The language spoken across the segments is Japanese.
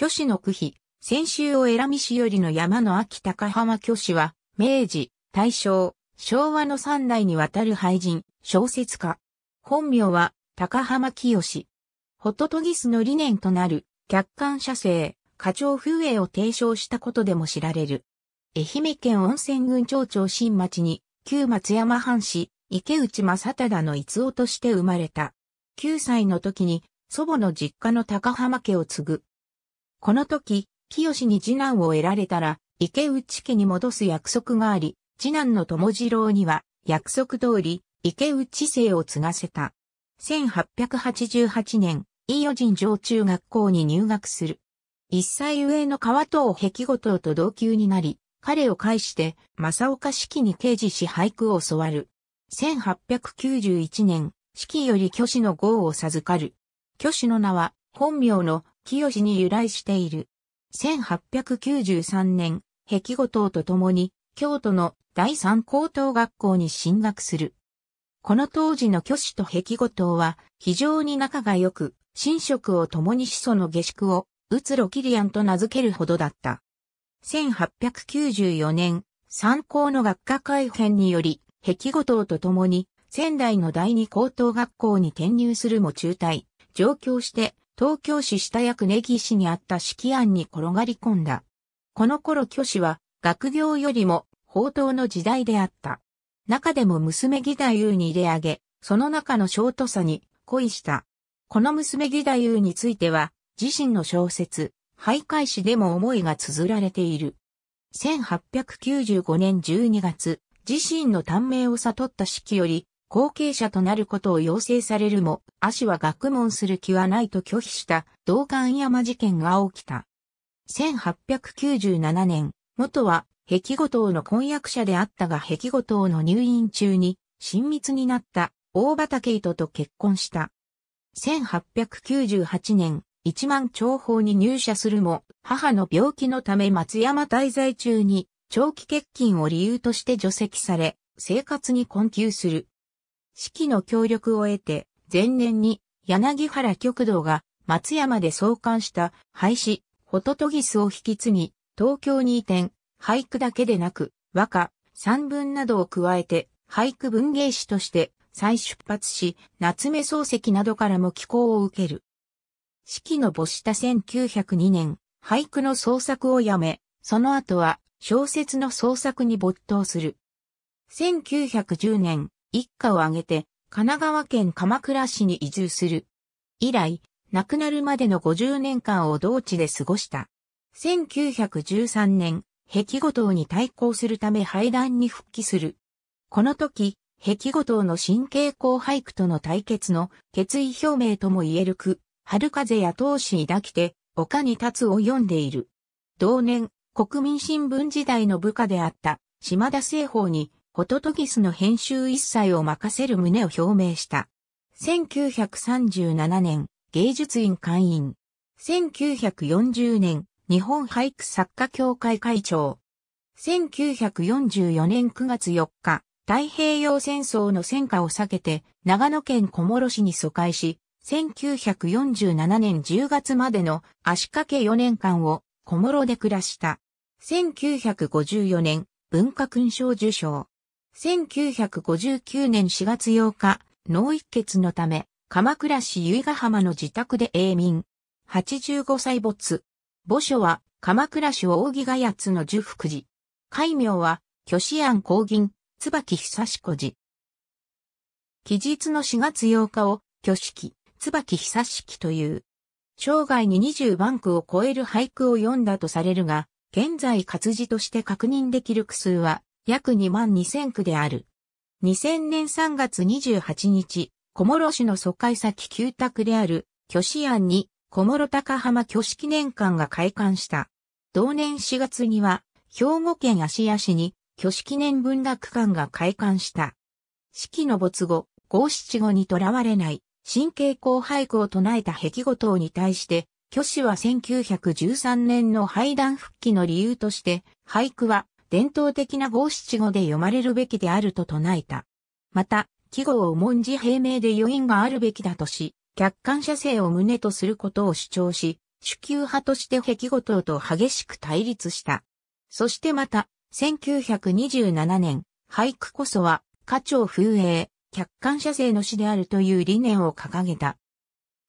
虚子の区比、先週を選びしよりの山の秋高浜虚子は、明治、大正、昭和の三代にわたる俳人、小説家。本名は、高浜清。ホトトギスの理念となる、客観社生、課長風営を提唱したことでも知られる。愛媛県温泉郡町長新町に、旧松山藩士、池内正忠の逸夫として生まれた。9歳の時に、祖母の実家の高浜家を継ぐ。この時、清に次男を得られたら、池内家に戻す約束があり、次男の友次郎には、約束通り、池内姓を継がせた。1888年、伊予人上中学校に入学する。一歳上の川藤壁後藤と同級になり、彼を介して、正岡式に掲示し俳句を教わる。1891年、式より虚子の号を授かる。虚子の名は、本名の清に由来している。1893年、壁後藤と共に、京都の第三高等学校に進学する。この当時の巨子と壁後藤は、非常に仲が良く、神職を共に始祖の下宿を、うつろキリアンと名付けるほどだった。1894年、参考の学科改編により、壁後藤と共に、仙台の第二高等学校に転入するも中退、上京して、東京市下役根岸にあった式案に転がり込んだ。この頃巨子は学業よりも宝刀の時代であった。中でも娘義太夫に入れ上げ、その中のショートさに恋した。この娘義太夫については、自身の小説、徘徊史でも思いが綴られている。1895年12月、自身の短命を悟った式より、後継者となることを要請されるも、足は学問する気はないと拒否した道館山事件が起きた。1897年、元は壁後藤の婚約者であったが壁後藤の入院中に親密になった大畑糸と結婚した。1898年、一万長法に入社するも、母の病気のため松山滞在中に長期欠勤を理由として除籍され、生活に困窮する。指揮の協力を得て、前年に柳原極道が松山で創刊した廃止、ホトトギスを引き継ぎ、東京に移転、俳句だけでなく、和歌、散文などを加えて、俳句文芸誌として再出発し、夏目漱石などからも寄稿を受ける。四季の没した1902年、俳句の創作をやめ、その後は小説の創作に没頭する。1910年、一家を挙げて神奈川県鎌倉市に移住する。以来、亡くなるまでの50年間を同地で過ごした。1913年、壁後島に対抗するため廃団に復帰する。この時、壁後島の神経後俳句との対決の決意表明とも言える句、春風や闘志抱きて、丘に立つを読んでいる。同年、国民新聞時代の部下であった島田製法にホトトギスの編集一切を任せる旨を表明した。1937年、芸術院会員。1940年、日本俳句作家協会会長。1944年9月4日、太平洋戦争の戦火を避けて、長野県小諸市に疎開し、1947年10月までの足掛け4年間を小諸で暮らした。1954年、文化勲章受章。1959年4月8日、脳一血のため、鎌倉市由比ヶ浜の自宅で永民。85歳没。墓所は、鎌倉市大木ヶ谷津の十福寺。戒名は、虚子庵公銀、椿久子寺。期日の4月8日を、虚式、椿久式という。生涯に20番句を超える俳句を読んだとされるが、現在活字として確認できる句数は約2万2000区である。2000年3月28日、小諸市の疎開先旧宅である、巨子庵に小諸高浜巨子記念館が開館した。同年4月には、兵庫県芦屋市に巨子記念文学館が開館した。四季の没後、五七五にとらわれない、神経後俳句を唱えた壁後等に対して、巨子は1913年の廃団復帰の理由として、俳句は伝統的な五七五で読まれるべきであると唱えた。また、季語を文字平明で余韻があるべきだとし、客観者性を旨とすることを主張し、主級派として壁ごとと激しく対立した。そしてまた、1927年、俳句こそは、家長風営、客観者性の詩であるという理念を掲げた。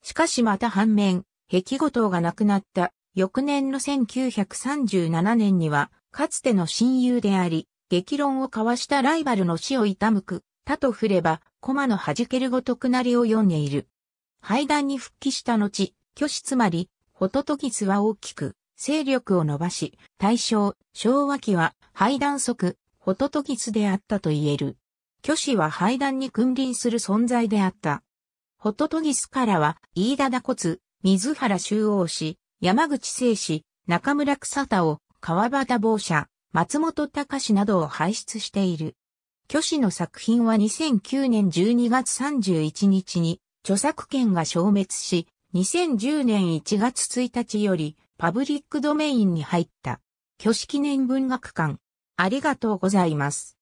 しかしまた反面、壁ごとがなくなった翌年の1937年には、かつての親友であり、激論を交わしたライバルの死を痛むく、他と振れば、駒の弾けるごとくなりを読んでいる。敗談に復帰した後、虚子つまり、ホトトギスは大きく、勢力を伸ばし、大正、昭和期は、敗談即、ホトトギスであったと言える。虚子は敗談に君臨する存在であった。ホトトギスからは、飯田田骨、水原周王氏、山口聖氏、中村草田を、川端坊社、松本隆などを輩出している。虚子の作品は2009年12月31日に著作権が消滅し、2010年1月1日よりパブリックドメインに入った。挙子記念文学館。ありがとうございます。